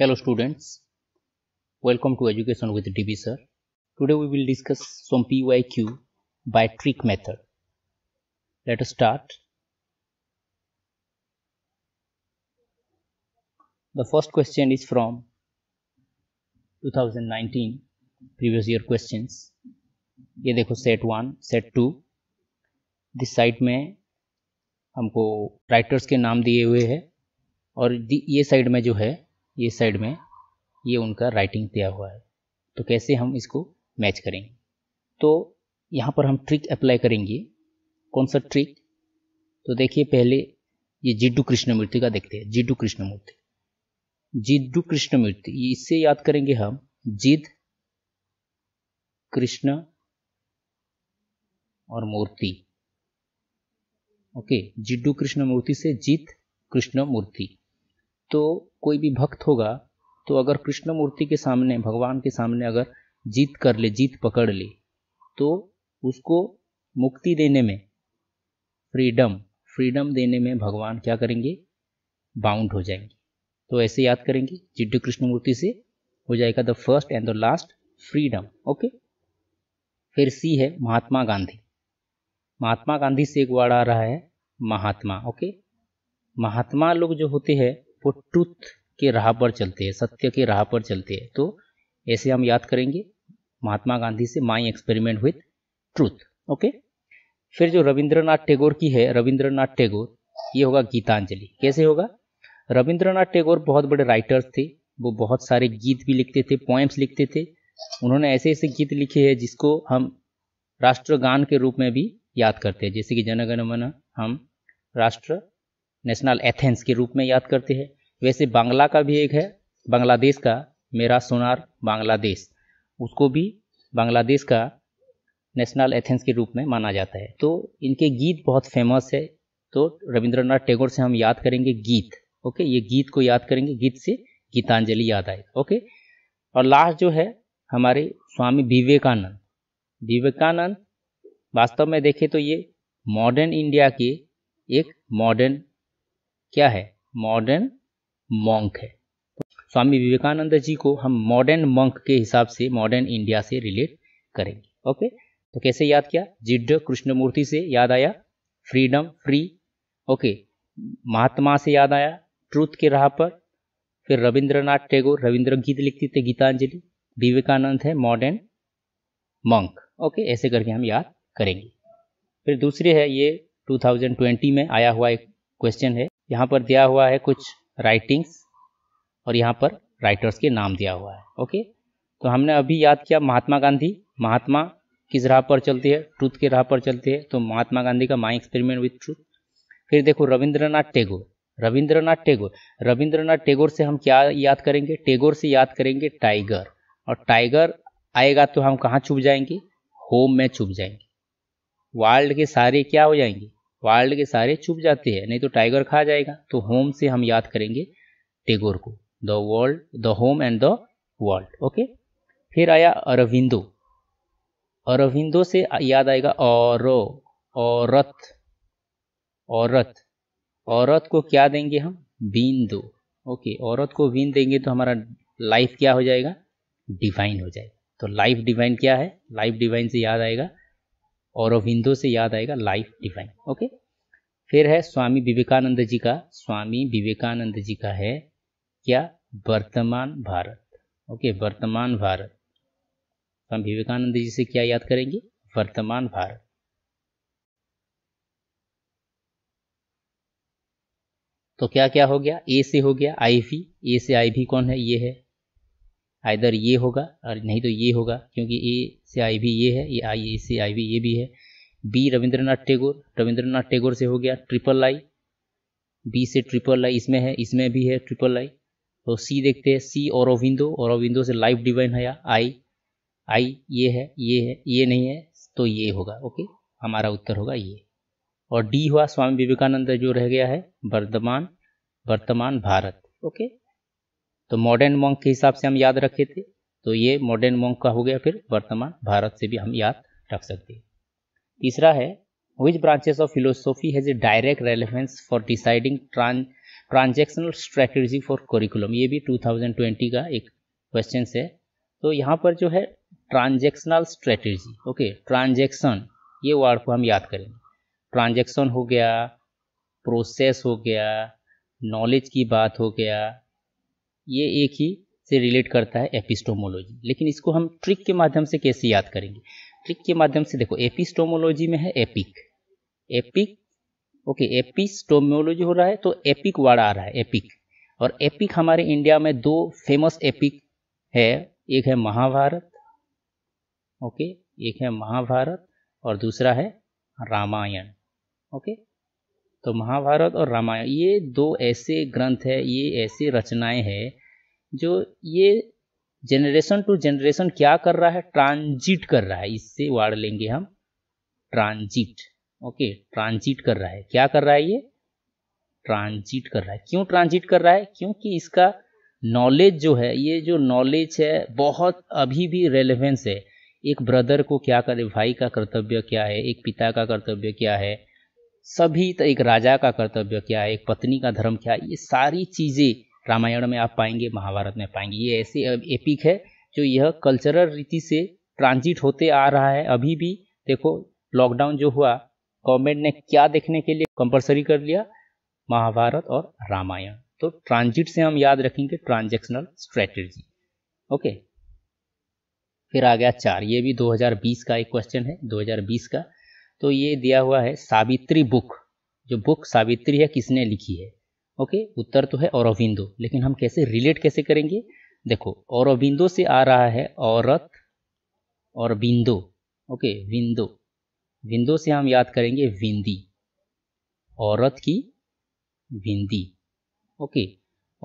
Hello students, welcome to Education with DB Sir. Today we will discuss some PYQ by trick method. Let us start. The first question is from 2019 previous year questions. ye dekho set 1 set 2 this side mein humko writers ke naam diye hue hai aur ye side mein jo hai ये side में ये उनका writing दिया हुआ है तो कैसे हम इसको मैच करेंगे तो यहाँ पर हम ट्रिक अप्लाई करेंगे कौन सा ट्रिक तो देखिए पहले ये जिड्डू कृष्णमूर्ति का देखते हैं जिड्डू कृष्णमूर्ति जिड्डू कृष्णमूर्ति इससे याद करेंगे हम जिद कृष्ण और मूर्ति ओके जिड्डू कृष्ण मूर्ति से जीत मूर्ति तो कोई भी भक्त होगा तो अगर कृष्ण मूर्ति के सामने भगवान के सामने अगर जीत कर ले जीत पकड़ ले तो उसको मुक्ति देने में फ्रीडम फ्रीडम देने में भगवान क्या करेंगे बाउंड हो जाएंगे तो ऐसे याद करेंगे जिड्डू कृष्ण मूर्ति से हो जाएगा the first and the last freedom okay फिर सी है महात्मा गांधी महात्मा गांधी से एक वर्ड आ रहा है महात्मा ओके महात्मा लोग जो होते हैं वो ट्रुथ के राह पर चलते हैं सत्य के राह पर चलते हैं तो ऐसे हम याद करेंगे महात्मा गांधी से my experiment with truth okay फिर जो रविंद्रनाथ टैगोर की है रविंद्रनाथ टैगोर ये होगा गीतांजलि कैसे होगा रविंद्रनाथ टैगोर बहुत बड़े राइटर्स थे वो बहुत सारे गीत भी लिखते थे पोएम्स लिखते थे उन्होंने ऐसे ऐसे गीत लिखे हैं जिसको हम राष्ट्रगान के रूप में भी याद करते हैं जैसे कि जनगणमन हम राष्ट्र नेशनल एथेंस के रूप में याद करते हैं वैसे बांग्ला का भी एक है बांग्लादेश का मेरा सोनार बांग्लादेश उसको भी बांग्लादेश का नेशनल एथेंस के रूप में माना जाता है तो इनके गीत बहुत फेमस है तो रविंद्रनाथ टैगोर से हम याद करेंगे गीत ओके ये गीत को याद करेंगे गीत से गीतांजलि याद आए ओके और लास्ट जो है हमारे स्वामी विवेकानंद विवेकानंद वास्तव में देखें तो ये मॉडर्न इंडिया के एक मॉडर्न क्या है मॉडर्न मॉन्क है स्वामी विवेकानंद जी को हम मॉडर्न मॉन्क के हिसाब से मॉडर्न इंडिया से रिलेट करेंगे ओके तो कैसे याद किया कृष्ण कृष्णमूर्ति से याद आया फ्रीडम फ्री ओके महात्मा से याद आया ट्रूथ के राह पर फिर रविंद्रनाथ टैगोर रविंद्र गीत लिखते थे गीतांजलि विवेकानंद है मॉडर्न मंक ओके ऐसे करके हम याद करेंगे फिर दूसरे है ये 2020 में आया हुआ एक क्वेश्चन है यहाँ पर दिया हुआ है कुछ राइटिंग्स और यहाँ पर राइटर्स के नाम दिया हुआ है ओके तो हमने अभी याद किया महात्मा गांधी महात्मा किस राह पर चलती है ट्रूथ के राह पर चलती है तो महात्मा गांधी का माई एक्सपेरिमेंट विथ ट्रूथ फिर देखो रविंद्रनाथ टैगोर रविंद्रनाथ टैगोर रविंद्रनाथ टैगोर से हम क्या याद करेंगे टैगोर से याद करेंगे टाइगर और टाइगर आएगा तो हम कहाँ छुप जाएंगे होम में छुप जाएंगे वर्ल्ड के सारे क्या हो जाएंगे वर्ल्ड के सारे छुप जाते हैं नहीं तो टाइगर खा जाएगा तो होम से हम याद करेंगे टेगोर को the world the home and the world okay फिर आया अरविंदो अरविंदो से याद आएगा और औरत औरत औरत को क्या देंगे हम बीन ओके औरत को बीन देंगे तो हमारा लाइफ क्या हो जाएगा डिवाइन हो जाएगा तो लाइफ डिवाइन क्या है लाइफ डिवाइन से याद आएगा और अविंदो से याद आएगा लाइफ डिवाइन ओके फिर है स्वामी विवेकानंद जी का स्वामी विवेकानंद जी का है क्या वर्तमान भारत ओके वर्तमान भारत स्वामी विवेकानंद जी से क्या याद करेंगे वर्तमान भारत तो क्या क्या हो गया ए से हो गया आई वी ए से आई वी कौन है ये है आइधर ये होगा और नहीं तो ये होगा क्योंकि ए से आई भी ये है ये आई ए से आई भी ये भी है बी रविंद्रनाथ टैगोर रविंद्रनाथ टैगोर से हो गया ट्रिपल आई बी से ट्रिपल आई इसमें है इसमें भी है ट्रिपल आई तो सी देखते हैं सी और ओविंदो और ओविंदो से लाइफ डिवाइन है या आई आई ये है ये है ये नहीं है तो ये होगा ओके हमारा उत्तर होगा ये और डी हुआ स्वामी विवेकानंद जो रह गया है वर्धमान वर्तमान भारत ओके तो मॉडर्न मॉन्क के हिसाब से हम याद रखे थे तो ये मॉडर्न मॉन्क का हो गया फिर वर्तमान भारत से भी हम याद रख सकते हैं तीसरा है which branches of philosophy has a direct relevance for deciding transactional strategy for curriculum ये भी 2020 का एक क्वेश्चन है तो यहाँ पर जो है ट्रांजेक्शनल स्ट्रेटेजी ओके ट्रांजेक्शन ये वर्ड को हम याद करेंगे ट्रांजेक्शन हो गया प्रोसेस हो गया नॉलेज की बात हो गया ये एक ही से रिलेट करता है एपिस्टोमोलॉजी लेकिन इसको हम ट्रिक के माध्यम से कैसे याद करेंगे ट्रिक के माध्यम से देखो एपिस्टोमोलॉजी में है एपिक एपिक ओके एपिस्टोमोलॉजी हो रहा है तो एपिक वर्ड आ रहा है एपिक और एपिक हमारे इंडिया में दो फेमस एपिक है एक है महाभारत ओके एक है महाभारत और दूसरा है रामायण ओके तो महाभारत और रामायण ये दो ऐसे ग्रंथ है ये ऐसी रचनाएं हैं जो ये जनरेशन टू जनरेशन क्या कर रहा है ट्रांजिट कर रहा है इससे वाड़ लेंगे हम ट्रांजिट ओके ट्रांजिट कर रहा है क्या कर रहा है ये ट्रांजिट कर रहा है क्यों ट्रांजिट कर रहा है क्योंकि इसका नॉलेज जो है ये जो नॉलेज है बहुत अभी भी रेलेवेंस है एक ब्रदर को क्या करे भाई का कर्तव्य क्या है एक पिता का कर्तव्य क्या है सभी तो एक राजा का कर्तव्य क्या है एक पत्नी का धर्म क्या है ये सारी चीज़ें रामायण में आप पाएंगे महाभारत में पाएंगे ये ऐसे एपिक है जो यह कल्चरल रीति से ट्रांजिट होते आ रहा है अभी भी देखो लॉकडाउन जो हुआ गवर्नमेंट ने क्या देखने के लिए कंपलसरी कर लिया महाभारत और रामायण तो ट्रांजिट से हम याद रखेंगे ट्रांजेक्शनल स्ट्रेटेजी ओके फिर आ गया चार ये भी 2020 का एक क्वेश्चन है 2020 का तो ये दिया हुआ है सावित्री बुक जो बुक सावित्री है किसने लिखी है ओके उत्तर तो है औरविंदो लेकिन हम कैसे रिलेट कैसे करेंगे देखो औरविंदो से आ रहा है औरत और बिंदो ओके विंदो विंदो से हम याद करेंगे विंदी औरत की विंदी ओके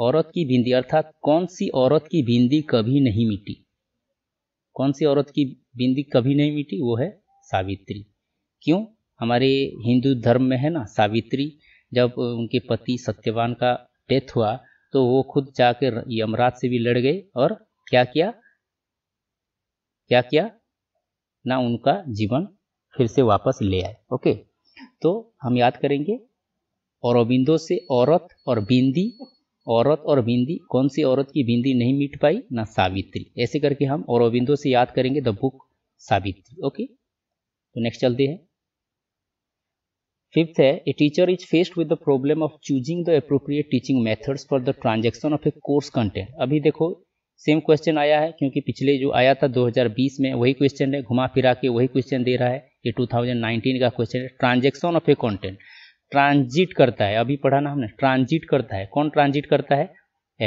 औरत की बिंदी अर्थात कौन सी औरत की बिंदी कभी नहीं मिटी कौन सी औरत की बिंदी कभी नहीं मिटी वो है सावित्री क्यों हमारे हिंदू धर्म में है ना सावित्री जब उनके पति सत्यवान का डेथ हुआ तो वो खुद जाकर यमराज से भी लड़ गए और क्या किया क्या किया ना उनका जीवन फिर से वापस ले आए ओके तो हम याद करेंगे औरबिंदो से औरत और बिंदी औरत और बिंदी कौन सी औरत की बिंदी नहीं मिट पाई ना सावित्री ऐसे करके हम औरबिंदो से याद करेंगे द बुक सावित्री ओके तो नेक्स्ट चलते हैं Fifth है a teacher is faced with the problem of choosing the appropriate teaching methods for the transaction of a course content अभी देखो सेम क्वेश्चन आया है क्योंकि पिछले जो आया था 2020 में वही क्वेश्चन है घुमा फिरा के वही क्वेश्चन दे रहा है ये 2019 का क्वेश्चन है transaction of a content transit करता है अभी पढ़ा ना हमने ट्रांजिट करता है कौन ट्रांजिट करता है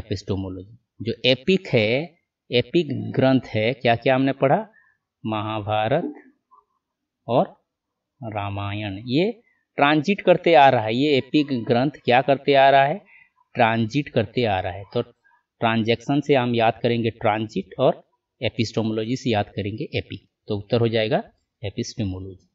एपिस्टोमोलॉजी जो एपिक है एपिक ग्रंथ है क्या क्या हमने पढ़ा महाभारत और रामायण ये ट्रांजिट करते आ रहा है ये एपिक ग्रंथ क्या करते आ रहा है ट्रांजिट करते आ रहा है तो ट्रांजेक्शन से हम याद करेंगे ट्रांजिट और एपिस्टोमोलॉजी से याद करेंगे एपी तो उत्तर हो जाएगा एपिस्टोमोलॉजी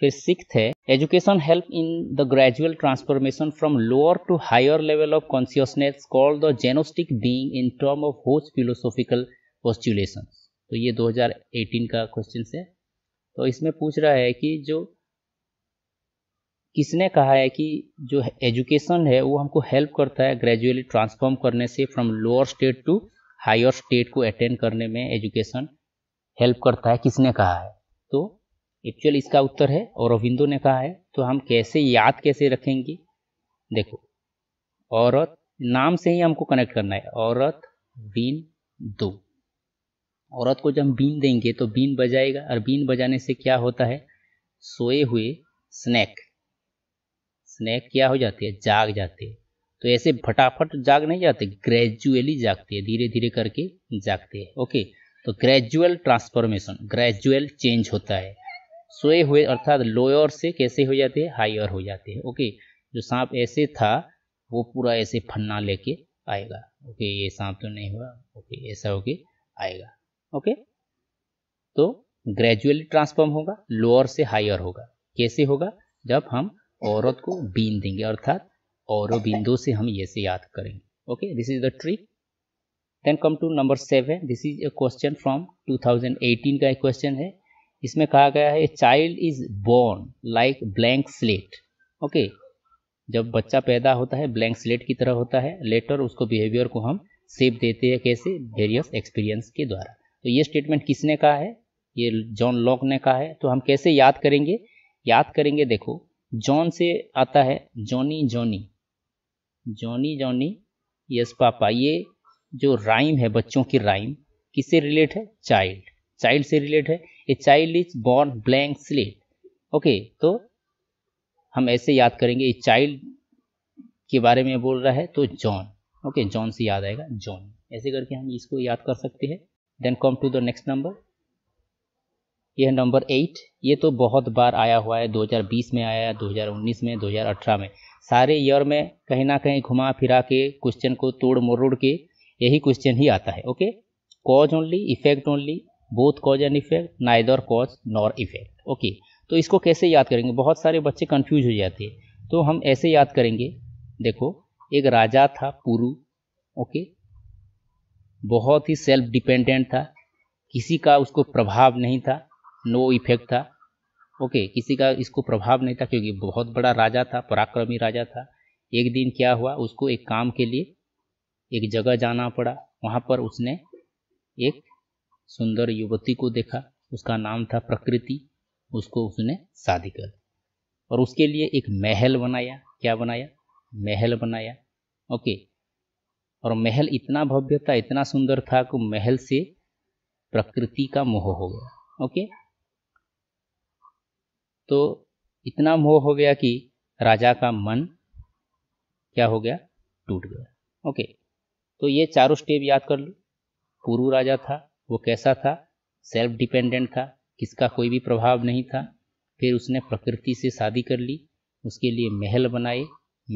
फिर सिक्स है education help in the gradual transformation from lower to higher level of consciousness call the gnostic being in term of whose philosophical postulation तो ये 2018 का क्वेश्चन है तो इसमें पूछ रहा है कि जो किसने कहा है कि जो एजुकेशन है वो हमको हेल्प करता है ग्रेजुअली ट्रांसफॉर्म करने से from lower state to higher state को अटेंड करने में एजुकेशन हेल्प करता है किसने कहा है तो एक्चुअल इसका उत्तर है और अविंदो ने कहा है तो हम कैसे याद कैसे रखेंगे देखो औरत नाम से ही हमको कनेक्ट करना है औरत बीन दो औरत को जब हम बीन देंगे तो बीन बजाएगा और बीन बजाने से क्या होता है सोए हुए स्नैक स्नैक क्या हो जाती है जाग जाते हैं तो ऐसे फटाफट जाग नहीं जाते ग्रेजुअली जागते हैं धीरे धीरे करके जागते हैं ओके तो ग्रेजुअल ट्रांसफॉर्मेशन ग्रेजुअल चेंज होता है सोए हुए अर्थात लोअर से कैसे हो जाते हैं हायर हो जाते हैं ओके जो सांप ऐसे था वो पूरा ऐसे फन्ना लेके आएगा ओके ये सांप तो नहीं हुआ ओके ऐसा होके आएगा ओके तो ग्रेजुअली ट्रांसफॉर्म होगा लोअर से हायर होगा कैसे होगा जब हम औरत को बीन देंगे अर्थात और बिंदु से हम ये से याद करेंगे okay this is the trick then come to number seven this is a question from 2018 का एक क्वेश्चन है इसमें कहा गया है child is born like blank slate okay जब बच्चा पैदा होता है ब्लैंक स्लेट की तरह होता है लेटर उसको बिहेवियर को हम सेप देते हैं कैसे वेरियस एक्सपीरियंस के द्वारा तो ये स्टेटमेंट किसने कहा है ये जॉन लॉक ने कहा है तो हम कैसे याद करेंगे याद करेंगे देखो जॉन से आता है Johnny Johnny Johnny Johnny yes papa ये जो राइम है बच्चों की राइम किससे रिलेट है चाइल्ड चाइल्ड से रिलेट है a child is born blank slate okay तो हम ऐसे याद करेंगे ए चाइल्ड के बारे में बोल रहा है तो जॉन ओके जॉन से याद आएगा जॉन ऐसे करके हम इसको याद कर सकते हैं then come to the next number यह नंबर एट ये तो बहुत बार आया हुआ है 2020 में आया 2019 में 2018 में सारे ईयर में कहीं ना कहीं घुमा फिरा के क्वेश्चन को तोड़ मोड़ के यही क्वेश्चन ही आता है okay cause only effect only both cause and effect neither cause nor effect okay तो इसको कैसे याद करेंगे बहुत सारे बच्चे कन्फ्यूज हो जाते हैं तो हम ऐसे याद करेंगे देखो एक राजा था पुरु ओके बहुत ही सेल्फ डिपेंडेंट था किसी का उसको प्रभाव नहीं था नो इफेक्ट था ओके किसी का इसको प्रभाव नहीं था क्योंकि बहुत बड़ा राजा था पराक्रमी राजा था एक दिन क्या हुआ उसको एक काम के लिए एक जगह जाना पड़ा वहाँ पर उसने एक सुंदर युवती को देखा उसका नाम था प्रकृति उसको उसने शादी कर और उसके लिए एक महल बनाया क्या बनाया महल बनाया ओके और महल इतना भव्य था इतना सुंदर था कि महल से प्रकृति का मोह हो गया ओके तो इतना मोह हो गया कि राजा का मन क्या हो गया टूट गया ओके तो ये चारों स्टेप याद कर लो पूर्व राजा था वो कैसा था सेल्फ डिपेंडेंट था किसका कोई भी प्रभाव नहीं था फिर उसने प्रकृति से शादी कर ली उसके लिए महल बनाए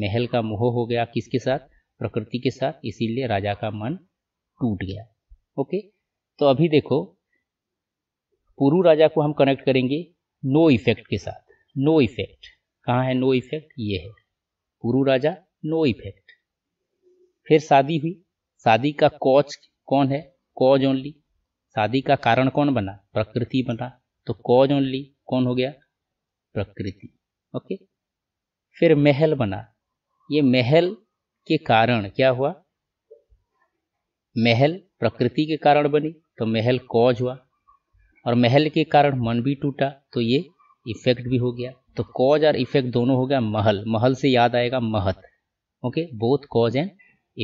महल का मोह हो गया किसके साथ प्रकृति के साथ इसीलिए राजा का मन टूट गया ओके तो अभी देखो पुरु राजा को हम कनेक्ट करेंगे नो इफेक्ट के साथ नो इफेक्ट कहाँ है नो इफेक्ट ये है पुरु राजा नो इफेक्ट फिर शादी हुई शादी का कॉज कौन है कॉज ओनली शादी का कारण कौन बना प्रकृति बना तो कॉज ओनली कौन हो गया प्रकृति ओके फिर महल बना ये महल के कारण क्या हुआ महल प्रकृति के कारण बनी तो महल कॉज हुआ और महल के कारण मन भी टूटा तो ये इफेक्ट भी हो गया तो कॉज और इफेक्ट दोनों हो गया महल महल से याद आएगा महत okay both cause and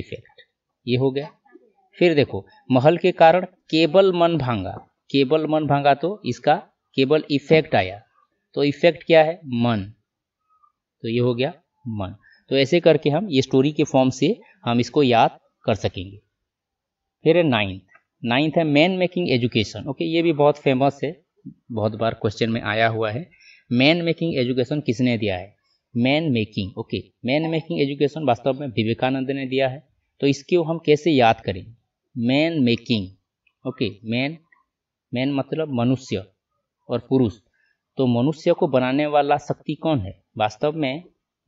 effect ये हो गया फिर देखो महल के कारण केबल मन भांगा केबल मन भांगा तो इसका केबल इफेक्ट आया तो इफेक्ट क्या है मन तो ये हो गया मन तो ऐसे करके हम ये स्टोरी के फॉर्म से हम इसको याद कर सकेंगे फिर है नाइन्थ नाइन्थ है मैन मेकिंग एजुकेशन ओके ये भी बहुत फेमस है बहुत बार क्वेश्चन में आया हुआ है मैन मेकिंग एजुकेशन किसने दिया है man making okay man making education वास्तव में विवेकानंद ने दिया है तो इसके हम कैसे याद करें man making okay man man मतलब मनुष्य और पुरुष तो मनुष्य को बनाने वाला शक्ति कौन है वास्तव में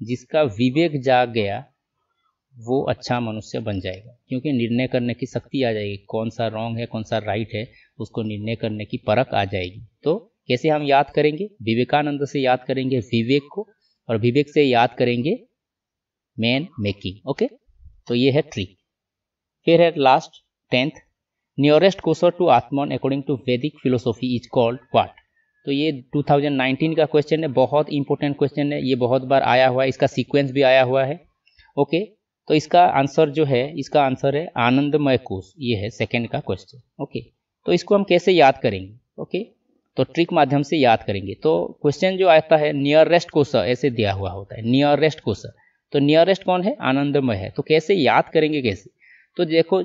जिसका विवेक जाग गया वो अच्छा मनुष्य बन जाएगा क्योंकि निर्णय करने की शक्ति आ जाएगी कौन सा रॉन्ग है कौन सा राइट है उसको निर्णय करने की परख आ जाएगी तो कैसे हम याद करेंगे विवेकानंद से याद करेंगे विवेक को और विवेक से याद करेंगे मैन मेकिंग ओके तो ये है ट्रिक फिर है लास्ट टेंथ नियरेस्ट कोसर to atman according to Vedic philosophy is called what तो ये 2019 का क्वेश्चन है बहुत इंपॉर्टेंट क्वेश्चन है ये बहुत बार आया हुआ है इसका सीक्वेंस भी आया हुआ है ओके तो इसका आंसर जो है इसका आंसर है आनंदमय कोष ये है सेकेंड का क्वेश्चन ओके तो इसको हम कैसे याद करेंगे ओके तो ट्रिक माध्यम से याद करेंगे तो क्वेश्चन जो आता है नियरेस्ट कोश ऐसे दिया हुआ होता है नियरेस्ट कोष तो नियरेस्ट कौन है आनंदमय है तो कैसे याद करेंगे कैसे तो देखो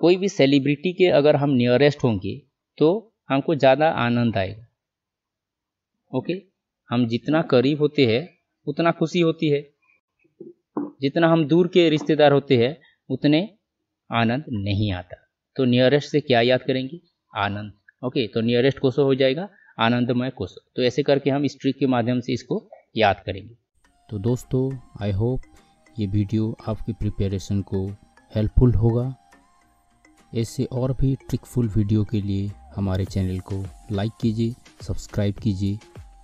कोई भी सेलिब्रिटी के अगर हम नियरेस्ट होंगे तो हमको ज़्यादा आनंद आएगा ओके हम जितना करीब होते हैं उतना खुशी होती है जितना हम दूर के रिश्तेदार होते हैं उतने आनंद नहीं आता तो नियरेस्ट से क्या याद करेंगे आनंद ओके तो नियरेस्ट कोसो हो जाएगा आनंदमय कोसो तो ऐसे करके हम इस ट्रिक के माध्यम से इसको याद करेंगे तो दोस्तों आई होप ये वीडियो आपकी प्रिपरेशन को हेल्पफुल होगा ऐसे और भी ट्रिकफुल वीडियो के लिए हमारे चैनल को लाइक कीजिए सब्सक्राइब कीजिए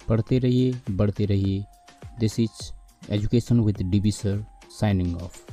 पढ़ते रहिए बढ़ते रहिए this is Education with DB Sir signing off.